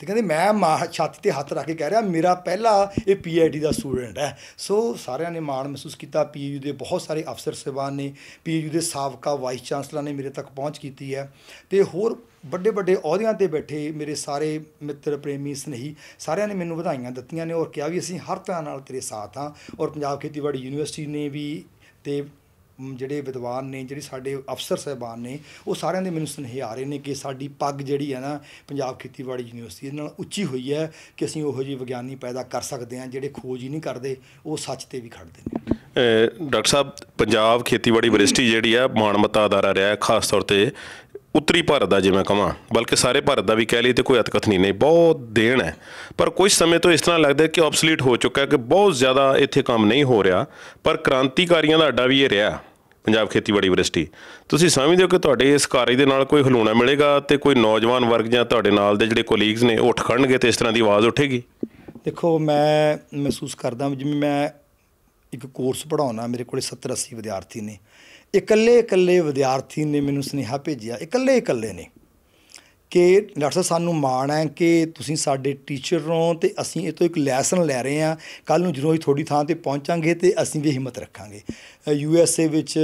ਤੇ ਕਹਿੰਦੇ ਮੈਂ ਮਾ ਛਾਤੀ ਤੇ ਹੱਥ ਰੱਖ ਕੇ ਕਹਿ ਰਿਹਾ ਮੇਰਾ ਪਹਿਲਾ ਇਹ ਪੀਆਈਡੀ ਦਾ ਸਟੂਡੈਂਟ ਹੈ ਸੋ ਸਾਰਿਆਂ ਨੇ ਮਾਣ ਮਹਿਸੂਸ ਕੀਤਾ ਪੀਯੂ ਦੇ ਬਹੁਤ ਸਾਰੇ ਅਫਸਰ ਸਹਿਬਾਨ ਨੇ ਪੀਯੂ ਦੇ ਸਾਬਕਾ ਵਾਈਸ ਚਾਂਸਲਰ ਨੇ ਮੇਰੇ ਤੱਕ ਪਹੁੰਚ ਕੀਤੀ ਹੈ ਤੇ ਹੋਰ ਵੱਡੇ ਵੱਡੇ ਅਹੁਦਿਆਂ ਤੇ ਬੈਠੇ ਮੇਰੇ ਸਾਰੇ ਮਿੱਤਰ ਪ੍ਰੇਮੀ ਸਨੇਹੀ ਸਾਰਿਆਂ ਨੇ ਮੈਨੂੰ ਵਧਾਈਆਂ ਦਿੱਤੀਆਂ ਨੇ ਔਰ ਕਿਹਾ ਵੀ ਅਸੀਂ ਹਰ ਤਰ੍ਹਾਂ ਨਾਲ ਤੇਰੇ ਸਾਥ ਹਾਂ ਔਰ ਪੰਜਾਬ ਖੇਤੀਬਾੜੀ ਯੂਨੀਵਰਸਿਟੀ ਨੇ ਵੀ ਤੇ ਜਿਹੜੇ ਵਿਦਵਾਨ ਨੇ ਜਿਹੜੇ ਸਾਡੇ ਅਫਸਰ ਸਹਿਬਾਨ ਨੇ ਉਹ ਸਾਰਿਆਂ ਦੇ ਮੈਨੂੰ ਸੁਨੇਹੇ ਆ ਰਹੇ ਨੇ ਕਿ ਸਾਡੀ ਪੱਗ ਜਿਹੜੀ ਹੈ ਨਾ ਪੰਜਾਬ ਖੇਤੀਬਾੜੀ ਯੂਨੀਵਰਸਿਟੀ ਦੇ ਨਾਲ ਉੱਚੀ ਹੋਈ ਹੈ ਕਿ ਅਸੀਂ ਉਹੋ ਜਿਹੇ ਵਿਗਿਆਨੀ ਪੈਦਾ ਕਰ ਸਕਦੇ ਹਾਂ ਜਿਹੜੇ ਖੋਜ ਹੀ ਨਹੀਂ ਕਰਦੇ ਉਹ ਸੱਚ ਤੇ ਵੀ ਖੜਦੇ ਨੇ ਡਾਕਟਰ ਸਾਹਿਬ ਪੰਜਾਬ ਖੇਤੀਬਾੜੀ ਯੂਨੀਵਰਸਿਟੀ ਜਿਹੜੀ ਆ ਮਾਣਮਤਾ ਅਦਾਰਾ ਰਿਹਾ ਖਾਸ ਤੌਰ ਤੇ ਉੱਤਰੀ ਭਾਰਤ ਦਾ ਜਿਵੇਂ ਕਹਾਂ ਬਲਕਿ ਸਾਰੇ ਭਾਰਤ ਦਾ ਵੀ ਕਹਿ ਲਈ ਤੇ ਕੋਈ ਅਤਕਥ ਨਹੀਂ ਨਹੀਂ ਬਹੁਤ ਦੇਣ ਹੈ ਪਰ ਕੁਝ ਸਮੇਂ ਤੋਂ ਇਸ ਤਰ੍ਹਾਂ ਲੱਗਦਾ ਕਿ ਆਬਸਲੀਟ ਹੋ ਚੁੱਕਾ ਹੈ ਕਿ ਬਹੁਤ ਜ਼ਿਆਦਾ ਇੱਥੇ ਕੰਮ ਨਹੀਂ ਹੋ ਰਿਹਾ ਪਰ ਕ੍ਰਾਂਤੀਕਾਰੀਆਂ ਦਾ ਅੱਡਾ ਵੀ ਇਹ ਰਿਹਾ ਪੰਜਾਬ ਖੇਤੀਬਾੜੀ ਯੂਨੀਵਰਸਿਟੀ ਤੁਸੀਂ ਸਮਝਦੇ ਹੋ ਕਿ ਤੁਹਾਡੇ ਇਸ ਕਾਰਜ ਦੇ ਨਾਲ ਕੋਈ ਹਲੂਣਾ ਮਿਲੇਗਾ ਤੇ ਕੋਈ ਨੌਜਵਾਨ ਵਰਗ ਜਾਂ ਤੁਹਾਡੇ ਨਾਲ ਦੇ ਜਿਹੜੇ ਕੋਲੀਗਸ ਨੇ ਉੱਠ ਖੜਨਗੇ ਤੇ ਇਸ ਤਰ੍ਹਾਂ ਦੀ ਆਵਾਜ਼ ਉੱਠੇਗੀ ਦੇਖੋ ਮੈਂ ਮਹਿਸੂਸ ਕਰਦਾ ਜਿਵੇਂ ਮੈਂ ਇੱਕ ਕੋਰਸ ਪੜਾਉਣਾ ਮੇਰੇ ਕੋਲੇ 70 80 ਵਿਦਿਆਰਥੀ ਨੇ ਇਕੱਲੇ ਇਕੱਲੇ ਵਿਦਿਆਰਥੀ ਨੇ ਮੈਨੂੰ ਸੁਨੇਹਾ ਭੇਜਿਆ ਇਕੱਲੇ ਇਕੱਲੇ ਨੇ ਕਿ ਡਾਕਟਰ ਸਾਹਿਬ ਸਾਨੂੰ ਮਾਣ ਹੈ ਕਿ ਤੁਸੀਂ ਸਾਡੇ ਟੀਚਰ ਹੋ ਤੇ ਅਸੀਂ ਇਹ ਤੋਂ ਇੱਕ ਲੈਸਨ ਲੈ ਰਹੇ ਹਾਂ ਕੱਲ ਨੂੰ ਜਦੋਂ ਅਸੀਂ ਥੋੜੀ ਥਾਂ ਤੇ ਪਹੁੰਚਾਂਗੇ ਤੇ ਅਸੀਂ ਵੀ ਹਿੰਮਤ ਰੱਖਾਂਗੇ ਯੂ ਐਸ ਏ ਵਿੱਚ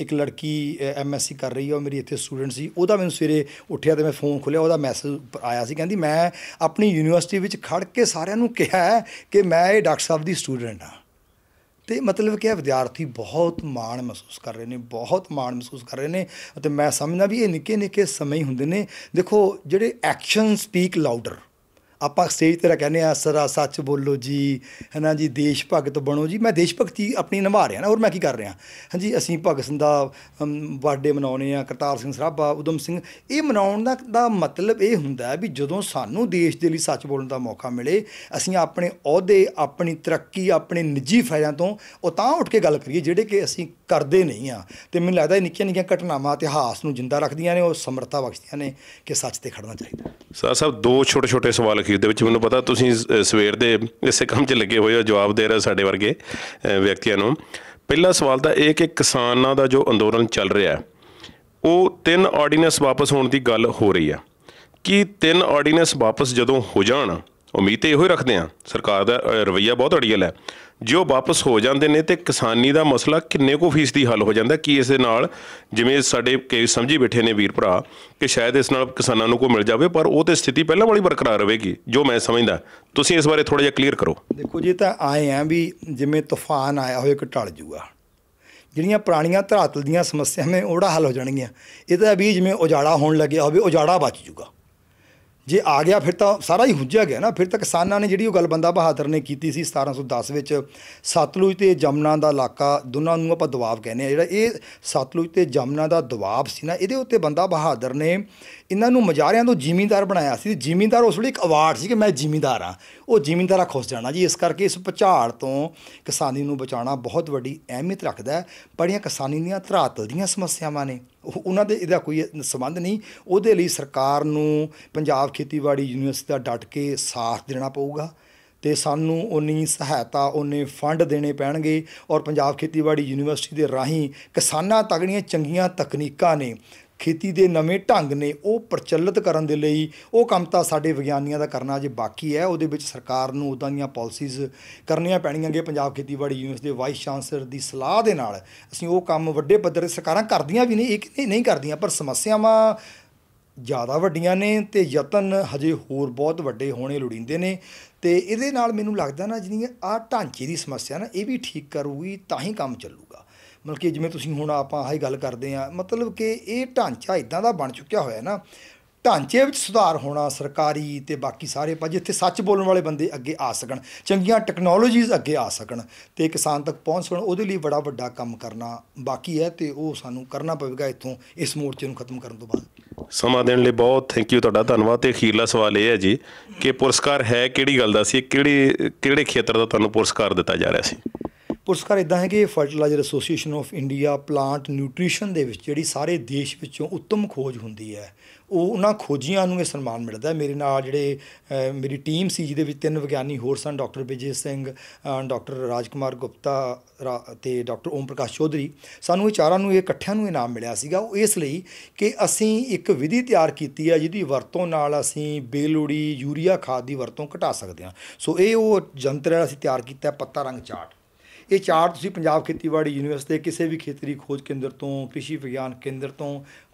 ਇੱਕ ਲੜਕੀ ਐਮਐਸਸੀ ਕਰ ਰਹੀ ਹੈ ਉਹ ਮੇਰੀ ਇੱਥੇ ਸਟੂਡੈਂਟ ਸੀ ਉਹਦਾ ਮੈਨੂੰ ਸਵੇਰੇ ਉੱਠਿਆ ਤੇ ਮੈਂ ਫੋਨ ਖੋਲਿਆ ਉਹਦਾ ਮੈਸੇਜ ਆਇਆ ਸੀ ਕਹਿੰਦੀ ਮੈਂ ਆਪਣੀ ਯੂਨੀਵਰਸਿਟੀ ਵਿੱਚ ਖੜ ਕੇ ਸਾਰਿਆਂ ਨੂੰ ਕਿਹਾ ਕਿ ਮੈਂ ਇਹ ਡਾਕਟਰ ਸਾਹਿਬ ਦੀ ਸਟੂਡੈਂਟ ਹਾਂ ਤੇ ਮਤਲਬ ਕਿ ਵਿਦਿਆਰਥੀ ਬਹੁਤ ਮਾਣ ਮਹਿਸੂਸ ਕਰ ਰਹੇ ਨੇ ਬਹੁਤ ਮਾਣ ਮਹਿਸੂਸ ਕਰ ਰਹੇ ਨੇ ਅਤੇ ਮੈਂ ਸਮਝਦਾ ਵੀ ਇਹ ਨਿੱਕੇ ਨਿੱਕੇ ਸਮੇਂ ਹੁੰਦੇ ਨੇ ਦੇਖੋ ਜਿਹੜੇ ਐਕਸ਼ਨ ਸਪੀਕ ਲਾਊਡਰ ਆਪਾਂ ਸਟੇਜ ਤੇ ਕਹਿੰਦੇ ਆ ਸਰਾ ਸੱਚ ਬੋਲੋ ਜੀ ਹਨਾ ਜੀ ਦੇਸ਼ ਭਗਤ ਬਣੋ ਜੀ ਮੈਂ ਦੇਸ਼ ਭਗਤੀ ਆਪਣੀ ਨਿਭਾ ਰਿਹਾ ਨਾ ਔਰ ਮੈਂ ਕੀ ਕਰ ਰਿਹਾ ਹਾਂਜੀ ਅਸੀਂ ਭਗਤ ਸਿੰਘ ਦਾ ਬਰਥਡੇ ਮਨਾਉਨੇ ਆ ਕਰਤਾਰ ਸਿੰਘ ਸਰਾਭਾ ਉਦਮ ਸਿੰਘ ਇਹ ਮਨਾਉਣ ਦਾ ਦਾ ਮਤਲਬ ਇਹ ਹੁੰਦਾ ਵੀ ਜਦੋਂ ਸਾਨੂੰ ਦੇਸ਼ ਦੇ ਲਈ ਸੱਚ ਬੋਲਣ ਦਾ ਮੌਕਾ ਮਿਲੇ ਅਸੀਂ ਆਪਣੇ ਅਹੁਦੇ ਆਪਣੀ ਤਰੱਕੀ ਆਪਣੇ ਨਿੱਜੀ ਫਾਇਦਿਆਂ ਤੋਂ ਉਹ ਤਾਂ ਉੱਠ ਕੇ ਗੱਲ ਕਰੀਏ ਜਿਹੜੇ ਕਿ ਅਸੀਂ ਕਰਦੇ ਨਹੀਂ ਆ ਤੇ ਮੈਨੂੰ ਲੱਗਦਾ ਇਹ ਨਿੱਕੀਆਂ ਨਿੱਕੀਆਂ ਘਟਨਾਵਾਂ ਇਤਿਹਾਸ ਨੂੰ ਜਿੰਦਾ ਰੱਖਦੀਆਂ ਨੇ ਉਹ ਸਮਰੱਥਾ ਬਖਸ਼ਦੀਆਂ ਨੇ ਕਿ ਸੱਚ ਤੇ ਖੜਨਾ ਚਾਹੀਦਾ ਸਰ ਸਾਹਿਬ ਦੋ ਛੋਟੇ ਛੋਟੇ ਸਵਾਲ ਕੀ ਇੰਟਰਵਿਊ ਦੇ ਵਿੱਚ ਮੈਨੂੰ ਪਤਾ ਤੁਸੀਂ ਸਵੇਰ ਦੇ ਇਸੇ ਕੰਮ 'ਚ ਲੱਗੇ ਹੋਏ ਹੋ ਜਵਾਬ ਦੇ ਰਹੇ ਸਾਡੇ ਵਰਗੇ ਵਿਅਕਤੀਆਂ ਨੂੰ ਪਹਿਲਾ ਸਵਾਲ ਤਾਂ ਇਹ ਕਿ ਕਿਸਾਨਾਂ ਦਾ ਜੋ ਅੰਦੋਲਨ ਚੱਲ ਰਿਹਾ ਉਹ ਤਿੰਨ ਆਰਡੀਨੈਂਸ ਵਾਪਸ ਹੋਣ ਦੀ ਗੱਲ ਹੋ ਰਹੀ ਆ ਕੀ ਤਿੰਨ ਆਰਡੀਨੈਂਸ ਵਾਪਸ ਜਦੋਂ ਹੋ ਜਾਣ ਉਮੀਦ ਤੇ ਇਹੋ ਹੀ ਰੱਖਦੇ ਆ ਸਰਕਾਰ ਦਾ ਰਵਈਆ ਬਹੁਤ ਅੜੀਅਲ ਹੈ ਜੇ ਉਹ ਵਾਪਸ ਹੋ ਜਾਂਦੇ ਨੇ ਤੇ ਕਿਸਾਨੀ ਦਾ ਮਸਲਾ ਕਿੰਨੇ ਕੋ ਫੀਸਦੀ ਹੱਲ ਹੋ ਜਾਂਦਾ ਕੀ ਇਸ ਦੇ ਨਾਲ ਜਿਵੇਂ ਸਾਡੇ ਕੇਸ ਸਮਝੀ ਬੈਠੇ ਨੇ ਵੀਰ ਭਰਾ ਕਿ ਸ਼ਾਇਦ ਇਸ ਨਾਲ ਕਿਸਾਨਾਂ ਨੂੰ ਕੋ ਮਿਲ ਜਾਵੇ ਪਰ ਉਹ ਤੇ ਸਥਿਤੀ ਪਹਿਲਾਂ ਵਾਲੀ ਬਰਕਰਾਰ ਰਹੇਗੀ ਜੋ ਮੈਂ ਸਮਝਦਾ ਤੁਸੀਂ ਇਸ ਬਾਰੇ ਥੋੜਾ ਜਿਹਾ ਕਲੀਅਰ ਕਰੋ ਦੇਖੋ ਜੀ ਤਾਂ ਆਏ ਆ ਵੀ ਜਿਵੇਂ ਤੂਫਾਨ ਆਇਆ ਹੋਏ ਇੱਕ ਟਲ ਜੂਗਾ ਜਿਹੜੀਆਂ ਪੁਰਾਣੀਆਂ ਧਰਾਤਲ ਦੀਆਂ ਸਮੱਸਿਆਵਾਂ ਉਹੜਾ ਹੱਲ ਹੋ ਜਾਣਗੀਆਂ ਇਹ ਤਾਂ ਵੀ ਜਿਵੇਂ ਉਜਾੜਾ ਹੋਣ ਲੱਗਿਆ ਹੋਵੇ ਉਜਾੜਾ ਬਚ ਜੂਗਾ ਜੇ ਆ ਗਿਆ ਫਿਰ ਤਾਂ ਸਾਰਾ ਹੀ ਹੁੱਜਿਆ ਗਿਆ ਨਾ ਫਿਰ ਤਾਂ ਕਿਸਾਨਾਂ ਨੇ ਜਿਹੜੀ ਉਹ ਗੱਲ ਬੰਦਾ ਬਹਾਦਰ ਨੇ ਕੀਤੀ ਸੀ 1710 ਵਿੱਚ ਸਤਲੁਜ ਤੇ ਜਮਨਾ ਦਾ ਇਲਾਕਾ ਦੋਨਾਂ ਨੂੰ ਆਪਾਂ ਦਬਾਅ ਕਹਿੰਦੇ ਆ ਜਿਹੜਾ ਇਹ ਸਤਲੁਜ ਤੇ ਜਮਨਾ ਦਾ ਦਬਾਅ ਸੀ ਨਾ ਇਹਦੇ ਉੱਤੇ ਬੰਦਾ ਬਹਾਦਰ ਨੇ ਇਹਨਾਂ ਨੂੰ ਮਜਾਰਿਆਂ ਤੋਂ ਜ਼ਿਮੀਂਦਾਰ ਬਣਾਇਆ ਸੀ ਜ਼ਿਮੀਂਦਾਰ ਉਸ ਵੇਲੇ ਇੱਕ ਅਵਾਰਡ ਸੀ ਕਿ ਮੈਂ ਜ਼ਿਮੀਂਦਾਰ ਆ ਉਹ ਜ਼ਿਮੀਂਦਾਰਾ ਖੁਸ਼ ਜਾਣਾ ਜੀ ਇਸ ਕਰਕੇ ਇਸ ਪਛਾੜ ਤੋਂ ਕਿਸਾਨੀ ਨੂੰ ਬਚਾਉਣਾ ਬਹੁਤ ਵੱਡੀ ਅਹਿਮੀਅਤ ਰੱਖਦਾ ਹੈ ਬੜੀਆਂ ਕਿਸਾਨੀ ਦੀਆਂ ਧਰਾਤਲ ਦੀਆਂ ਸਮੱਸਿਆਵਾਂ ਨੇ ਉਹਨਾਂ ਦੇ ਇਹਦਾ ਕੋਈ ਸੰਬੰਧ ਨਹੀਂ ਉਹਦੇ ਲਈ ਸਰਕਾਰ ਨੂੰ ਪੰਜਾਬ ਖੇਤੀਬਾੜੀ ਯੂਨੀਵਰਸਿਟੀ ਦਾ ਡਟ ਕੇ ਸਾਥ ਦੇਣਾ ਪਊਗਾ ਤੇ ਸਾਨੂੰ ਉਨੀ ਸਹਾਇਤਾ ਉਹਨੇ ਫੰਡ ਦੇਣੇ ਪੈਣਗੇ ਔਰ ਪੰਜਾਬ ਖੇਤੀਬਾੜੀ ਯੂਨੀਵਰਸਿਟੀ ਦੇ ਰਾਹੀਂ ਕਿਸਾਨਾਂ ਤਗੜੀਆਂ ਚੰਗੀਆਂ ਤਕਨੀਕਾਂ ਨੇ ਖੇਤੀ ਦੇ ਨਵੇਂ ਢੰਗ ਨੇ ਉਹ ਪ੍ਰਚਲਿਤ ਕਰਨ ਦੇ ਲਈ ਉਹ ਕੰਮ ਤਾਂ ਸਾਡੇ ਵਿਗਿਆਨੀਆਂ ਦਾ ਕਰਨਾ ਅਜੇ ਬਾਕੀ ਹੈ ਉਹਦੇ ਵਿੱਚ ਸਰਕਾਰ ਨੂੰ ਉਦਾਂ ਦੀਆਂ ਪਾਲਿਸੀਜ਼ ਕਰਨੀਆਂ ਪੈਣੀਆਂਗੇ ਪੰਜਾਬ ਖੇਤੀਬਾੜੀ ਯੂਨੀਵਰਸਿਟੀ ਦੇ ਵਾਈਸ ਚਾਂਸਲਰ ਦੀ ਸਲਾਹ ਦੇ ਨਾਲ ਅਸੀਂ ਉਹ ਕੰਮ ਵੱਡੇ ਪੱਧਰ ਤੇ ਸਰਕਾਰਾਂ ਕਰਦੀਆਂ ਵੀ ਨਹੀਂ ਇੱਕ ਨਹੀਂ ਕਰਦੀਆਂ ਪਰ ਸਮੱਸਿਆਵਾਂ ਜ਼ਿਆਦਾ ਵੱਡੀਆਂ ਨੇ ਤੇ ਯਤਨ ਹਜੇ ਹੋਰ ਬਹੁਤ ਵੱਡੇ ਹੋਣੇ ਲੋੜੀਂਦੇ ਨੇ ਤੇ ਇਹਦੇ ਨਾਲ ਮੈਨੂੰ ਲੱਗਦਾ ਨਾ ਜਿਹੜੀ ਆ ਢਾਂਚੇ ਦੀ ਸਮੱਸਿਆ ਨਾ ਇਹ ਵੀ ਠੀਕ ਕਰੂਗੀ ਤਾਂ ਹੀ ਕੰਮ ਚੱਲੂਗਾ ਮਤਲਬ ਕਿ ਜਿਵੇਂ ਤੁਸੀਂ ਹੁਣ ਆਪਾਂ ਆਹੀ ਗੱਲ ਕਰਦੇ ਆ ਮਤਲਬ ਕਿ ਇਹ ਢਾਂਚਾ ਇਦਾਂ ਦਾ ਬਣ ਚੁੱਕਿਆ ਹੋਇਆ ਨਾ ਢਾਂਚੇ ਵਿੱਚ ਸੁਧਾਰ ਹੋਣਾ ਸਰਕਾਰੀ ਤੇ ਬਾਕੀ ਸਾਰੇ ਪਾ ਜਿੱਥੇ ਸੱਚ ਬੋਲਣ ਵਾਲੇ ਬੰਦੇ ਅੱਗੇ ਆ ਸਕਣ ਚੰਗੀਆਂ ਟੈਕਨੋਲੋਜੀਜ਼ ਅੱਗੇ ਆ ਸਕਣ ਤੇ ਕਿਸਾਨ ਤੱਕ ਪਹੁੰਚ ਸਕਣ ਉਹਦੇ ਲਈ ਬੜਾ ਵੱਡਾ ਕੰਮ ਕਰਨਾ ਬਾਕੀ ਹੈ ਤੇ ਉਹ ਸਾਨੂੰ ਕਰਨਾ ਪਵੇਗਾ ਇੱਥੋਂ ਇਸ ਮੋਰਚੇ ਨੂੰ ਖਤਮ ਕਰਨ ਤੋਂ ਬਾਅਦ ਸਮਾਂ ਦੇਣ ਲਈ ਬਹੁਤ ਥੈਂਕ ਯੂ ਤੁਹਾਡਾ ਧੰਨਵਾਦ ਤੇ ਅਖੀਰਲਾ ਸਵਾਲ ਇਹ ਹੈ ਜੀ ਕਿ ਪੁਰਸਕਾਰ ਹੈ ਕਿਹੜੀ ਗੱਲ ਦਾ ਸੀ ਕਿਹੜੇ ਕਿਹੜੇ ਖੇਤਰ ਦਾ ਤੁਹਾਨੂੰ ਪੁਰਸਕਾਰ ਦਿੱਤਾ ਜਾ ਰਿਹਾ ਸੀ ਪੁਰਸਕਾਰ ਇਦਾਂ ਹੈ ਕਿ fertiliser association of India plant nutrition ਦੇ ਵਿੱਚ ਜਿਹੜੀ ਸਾਰੇ ਦੇਸ਼ ਵਿੱਚੋਂ ਉੱਤਮ ਖੋਜ ਹੁੰਦੀ ਹੈ ਉਹ ਉਹਨਾਂ ਖੋਜੀਆਂ ਨੂੰ ਇਹ ਸਨਮਾਨ ਮਿਲਦਾ ਹੈ ਮੇਰੇ ਨਾਲ ਜਿਹੜੇ ਮੇਰੀ ਟੀਮ ਸੀ ਜਿਹਦੇ ਵਿੱਚ ਤਿੰਨ ਵਿਗਿਆਨੀ ਹੋਰ ਸਨ ਡਾਕਟਰ ਵਿਜੇ ਸਿੰਘ ਡਾਕਟਰ ਰਾਜਕੁਮਾਰ ਗੁਪਤਾ ਤੇ ਡਾਕਟਰ ਓਮ ਪ੍ਰਕਾਸ਼ ਚੌਧਰੀ ਸਾਨੂੰ ਇਹ ਚਾਰਾਂ ਨੂੰ ਇਹ ਇਕੱਠਿਆਂ ਨੂੰ ਇਨਾਮ ਮਿਲਿਆ ਸੀਗਾ ਉਹ ਇਸ ਲਈ ਕਿ ਅਸੀਂ ਇੱਕ ਵਿਧੀ ਤਿਆਰ ਕੀਤੀ ਹੈ ਜਿਹਦੀ ਵਰਤੋਂ ਨਾਲ ਅਸੀਂ ਬੇਲੋੜੀ ਯੂਰੀਆ ਖਾਦ ਦੀ ਵਰਤੋਂ ਘਟਾ ਸਕਦੇ ਹਾਂ ਸੋ ਇਹ ਉਹ ਜੰਤਰ ਹੈ ਅਸੀਂ ਤਿਆਰ ਕੀਤਾ ਪੱਤਾ ਰੰਗ ਚਾਰਟ ਇਹ ਚਾਰ ਤੁਸੀਂ ਪੰਜਾਬ ਖੇਤੀਬਾੜੀ ਯੂਨੀਵਰਸਿਟੀ ਦੇ ਕਿਸੇ ਵੀ ਖੇਤਰੀ ਖੋਜ ਕੇਂਦਰ ਤੋਂ ਕ੍ਰਿਸ਼ੀ ਵਿਗਿਆਨ ਕੇਂਦਰ ਤੋਂ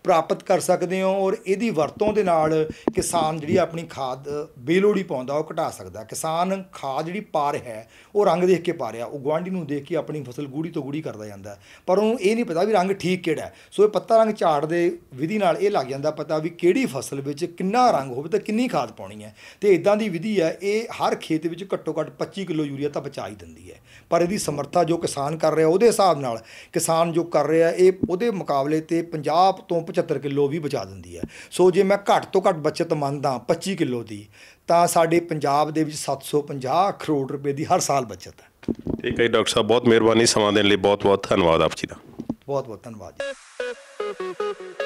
ਪ੍ਰਾਪਤ ਕਰ ਸਕਦੇ ਹੋ ਔਰ ਇਹਦੀ ਵਰਤੋਂ ਦੇ ਨਾਲ ਕਿਸਾਨ ਜਿਹੜੀ ਆਪਣੀ ਖਾਦ ਬੇਲੋੜੀ ਪਾਉਂਦਾ ਉਹ ਘਟਾ ਸਕਦਾ ਕਿਸਾਨ ਖਾਦ ਜਿਹੜੀ ਪਾਰ ਹੈ ਉਹ ਰੰਗ ਦੇਖ ਕੇ ਪਾ ਰਿਹਾ ਉਹ ਗਵਾਂਢੀ ਨੂੰ ਦੇਖ ਕੇ ਆਪਣੀ ਫਸਲ ਗੂੜੀ ਤੋਂ ਗੂੜੀ ਕਰਦਾ ਜਾਂਦਾ ਪਰ ਉਹਨੂੰ ਇਹ ਨਹੀਂ ਪਤਾ ਵੀ ਰੰਗ ਠੀਕ ਕਿਹੜਾ ਸੋ ਇਹ ਪੱਤਾ ਰੰਗ ਝਾੜ ਦੇ ਵਿਧੀ ਨਾਲ ਇਹ ਲੱਗ ਜਾਂਦਾ ਪਤਾ ਵੀ ਕਿਹੜੀ ਫਸਲ ਵਿੱਚ ਕਿੰਨਾ ਰੰਗ ਹੋਵੇ ਤੇ ਕਿੰਨੀ ਖਾਦ ਪਾਉਣੀ ਹੈ ਤੇ ਇਦਾਂ ਦੀ ਵਿਧੀ ਹੈ ਇਹ ਹਰ ਖੇਤ ਵਿੱਚ ਘੱਟੋ ਘੱਟ 25 ਕਿਲੋ ਯੂਰੀਆ ਤਾਂ ਬਚਾ ਹੀ ਦਿੰਦੀ ਹੈ ਪਰ ਇਹਦੀ ਸਮਰੱਥਾ ਜੋ ਕਿਸਾਨ ਕਰ ਰਿਹਾ ਉਹਦੇ ਹਿਸਾਬ ਨਾਲ ਕਿਸਾਨ ਜੋ ਕਰ ਰਿਹਾ ਇਹ ਉਹਦੇ ਮੁਕਾਬਲੇ ਤੇ 50 ਤੋਂ 75 ਕਿਲੋ ਵੀ ਬਚਾ ਦਿੰਦੀ ਹੈ ਸੋ ਜੇ ਮੈਂ ਘੱਟ ਤੋਂ ਘੱਟ ਬਚਤ ਮੰਨਦਾ 25 ਕਿਲੋ ਦੀ ਤਾਂ ਸਾਡੇ ਪੰਜਾਬ ਦੇ ਵਿੱਚ 750 ਕਰੋੜ ਰੁਪਏ ਦੀ ਹਰ ਸਾਲ ਬਚਤ ਹੈ ਠੀਕ ਹੈ ਡਾਕਟਰ ਸਾਹਿਬ ਬਹੁਤ ਮਿਹਰਬਾਨੀ ਸਮਾਂ ਦੇਣ ਲਈ ਬਹੁਤ ਬਹੁਤ ਧੰਨਵਾਦ ਆਪ ਜੀ ਦਾ ਬਹੁਤ ਬਹੁਤ ਧੰਨਵਾਦ